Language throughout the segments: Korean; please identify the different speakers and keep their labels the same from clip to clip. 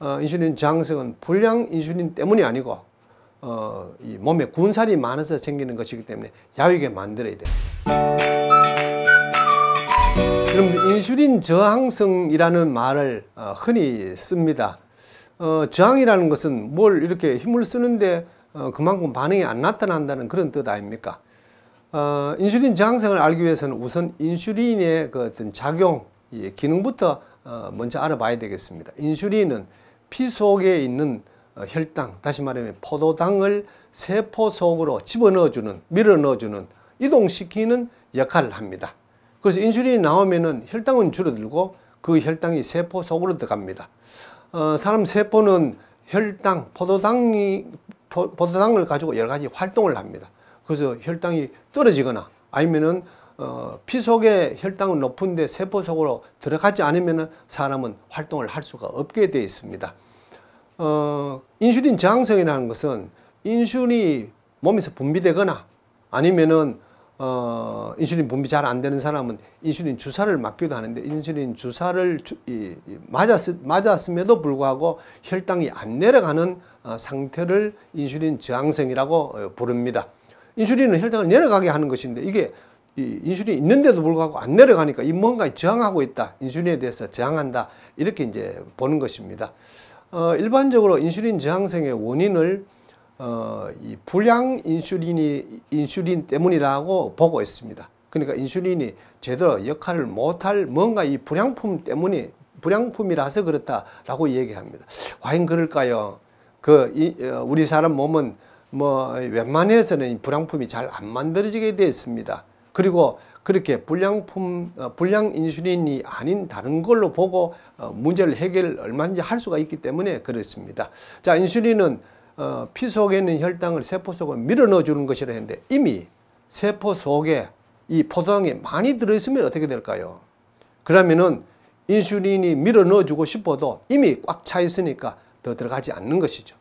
Speaker 1: 어, 인슐린 저항성은 불량 인슐린 때문이 아니고 어, 이 몸에 군살이 많아서 생기는 것이기 때문에 야위게 만들어야 돼요. 그럼 인슐린 저항성이라는 말을 어, 흔히 씁니다. 어, 저항이라는 것은 뭘 이렇게 힘을 쓰는데 어, 그만큼 반응이 안 나타난다는 그런 뜻 아닙니까? 어, 인슐린 저항성을 알기 위해서는 우선 인슐린의 그 어떤 작용, 기능부터 어, 먼저 알아봐야 되겠습니다. 인슐린은 피 속에 있는 어, 혈당, 다시 말하면 포도당을 세포 속으로 집어넣어주는, 밀어넣어주는, 이동시키는 역할을 합니다. 그래서 인슐린이 나오면 혈당은 줄어들고 그 혈당이 세포 속으로 들어갑니다. 어, 사람 세포는 혈당, 포도당이, 포, 도당을 가지고 여러 가지 활동을 합니다. 그래서 혈당이 떨어지거나 아니면은 어, 피속에 혈당은 높은데 세포 속으로 들어가지 않으면 사람은 활동을 할 수가 없게 되어 있습니다. 어, 인슐린 저항성이라는 것은 인슐이 몸에서 분비되거나 아니면은 어, 인슐린 분비 잘 안 되는 사람은 인슐린 주사를 맞기도 하는데 인슐린 주사를 주, 이, 이, 맞았, 맞았음에도 불구하고 혈당이 안 내려가는 어, 상태를 인슐린 저항성이라고 어, 부릅니다. 인슐린은 혈당을 내려가게 하는 것인데 이게 인슐린 이 있는데도 불구하고 안 내려가니까 이 뭔가 에 저항하고 있다. 인슐린에 대해서 저항한다. 이렇게 이제 보는 것입니다. 어, 일반적으로 인슐린 저항성의 원인을 어, 이 불량 인슐린이 인슐린 때문이라고 보고 있습니다. 그러니까 인슐린이 제대로 역할을 못할 뭔가 이 불량품 때문에 불량품이라서 그렇다라고 얘기합니다. 과연 그럴까요? 그 이, 어, 우리 사람 몸은 뭐 웬만해서는 불량품이 잘 안 만들어지게 되어 있습니다. 그리고 그렇게 불량품, 어, 불량 인슐린이 아닌 다른 걸로 보고 어, 문제를 해결 얼마든지 할 수가 있기 때문에 그렇습니다. 자, 인슐린은 어, 피 속에 있는 혈당을 세포 속으로 밀어넣어 주는 것이라 했는데 이미 세포 속에 이 포도당이 많이 들어있으면 어떻게 될까요? 그러면은 인슐린이 밀어넣어 주고 싶어도 이미 꽉 차 있으니까 더 들어가지 않는 것이죠.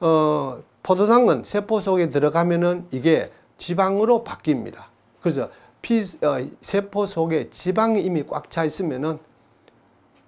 Speaker 1: 어, 포도당은 세포 속에 들어가면은 이게 지방으로 바뀝니다. 그래서 피, 어, 세포 속에 지방이 이미 꽉 차 있으면은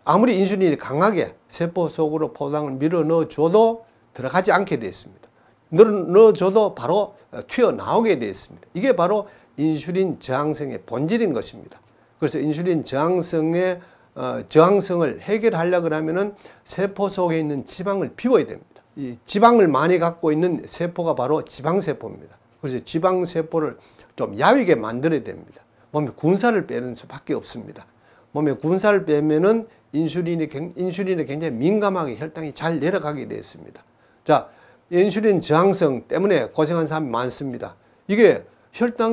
Speaker 1: 아무리 인슐린이 강하게 세포 속으로 포장을 밀어 넣어줘도 들어가지 않게 되어 있습니다. 넣어줘도 바로 어, 튀어나오게 되어 있습니다. 이게 바로 인슐린 저항성의 본질인 것입니다. 그래서 인슐린 저항성의 어, 저항성을 해결하려고 하면은 세포 속에 있는 지방을 비워야 됩니다. 이 지방을 많이 갖고 있는 세포가 바로 지방세포입니다. 그래서 지방세포를 좀 야위게 만들어야 됩니다. 몸에 군사를 빼는 수밖에 없습니다. 몸에 군사를 빼면은 인슐린이, 인슐린이 굉장히 민감하게 혈당이 잘 내려가게 되어 있습니다. 자, 인슐린 저항성 때문에 고생한 사람이 많습니다. 이게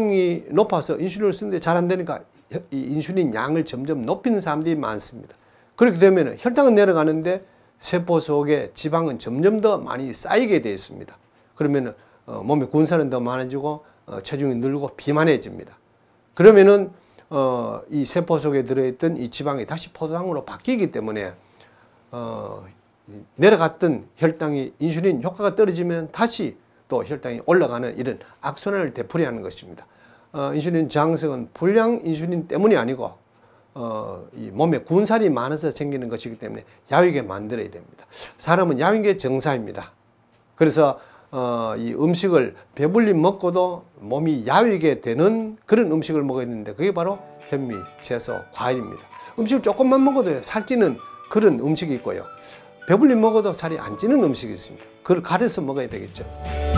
Speaker 1: 혈당이 높아서 인슐린을 쓰는데 잘 안 되니까 인슐린 양을 점점 높이는 사람들이 많습니다. 그렇게 되면 혈당은 내려가는데 세포 속에 지방은 점점 더 많이 쌓이게 되어 있습니다. 그러면 어, 몸에 군살은 더 많아지고 어, 체중이 늘고 비만해집니다. 그러면은 어, 이 세포 속에 들어있던 이 지방이 다시 포도당으로 바뀌기 때문에 어, 내려갔던 혈당이 인슐린 효과가 떨어지면 다시 또 혈당이 올라가는 이런 악순환을 되풀이하는 것입니다. 어, 인슐린 저성은 불량 인슐린 때문이 아니고 어, 이 몸에 군살이 많아서 생기는 것이기 때문에 야위게 만들어야 됩니다. 사람은 야윈게 정사입니다. 그래서 어, 이 음식을 배불리 먹고도 몸이 야위게 되는 그런 음식을 먹어야 되는데 그게 바로 현미, 채소, 과일입니다. 음식을 조금만 먹어도 살찌는 그런 음식이 있고요. 배불리 먹어도 살이 안 찌는 음식이 있습니다. 그걸 가려서 먹어야 되겠죠.